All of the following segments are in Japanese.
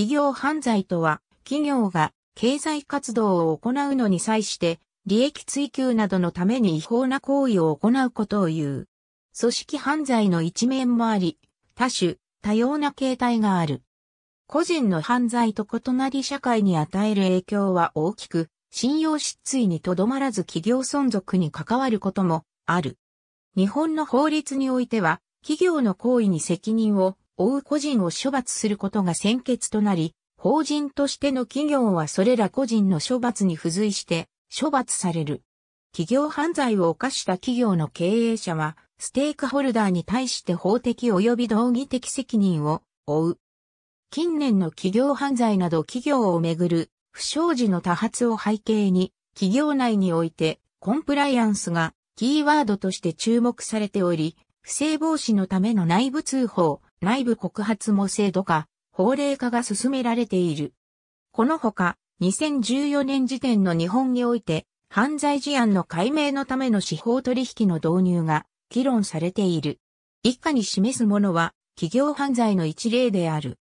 企業犯罪とは、企業が経済活動を行うのに際して、利益追求などのために違法な行為を行うことを言う。組織犯罪の一面もあり、多種、多様な形態がある。個人の犯罪と異なり社会に与える影響は大きく、信用失墜にとどまらず企業存続に関わることもある。日本の法律においては、企業の行為に責任を追う個人を処罰することが先決となり、法人としての企業はそれら個人の処罰に付随して処罰される。企業犯罪を犯した企業の経営者は、ステークホルダーに対して法的及び道義的責任を負う。近年の企業犯罪など企業をめぐる不祥事の多発を背景に、企業内においてコンプライアンスがキーワードとして注目されており、不正防止のための内部通報、内部告発も制度化、法令化が進められている。このほか、2014年時点の日本において、犯罪事案の解明のための司法取引の導入が議論されている。以下に示すものは、企業犯罪の一例である。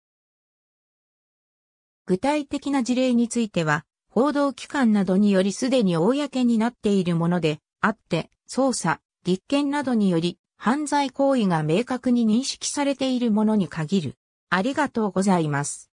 具体的な事例については、報道機関などによりすでに公になっているものであって、捜査、立件などにより犯罪行為が明確に認識されているものに限る。ありがとうございます。